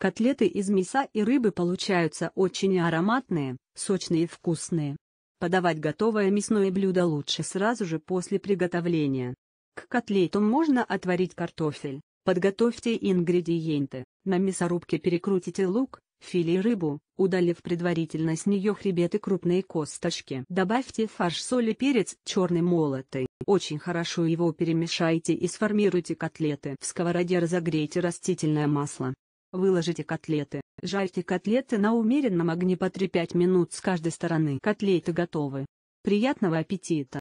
Котлеты из мяса и рыбы получаются очень ароматные, сочные и вкусные. Подавать готовое мясное блюдо лучше сразу же после приготовления. К котлетам можно отварить картофель. Подготовьте ингредиенты. На мясорубке перекрутите лук, филе рыбу, удалив предварительно с нее хребет и крупные косточки. Добавьте фарш соль и перец черный молотый. Очень хорошо его перемешайте и сформируйте котлеты. В сковороде разогрейте растительное масло. Выложите котлеты. Жарьте котлеты на умеренном огне по 3-5 минут с каждой стороны. Котлеты готовы. Приятного аппетита!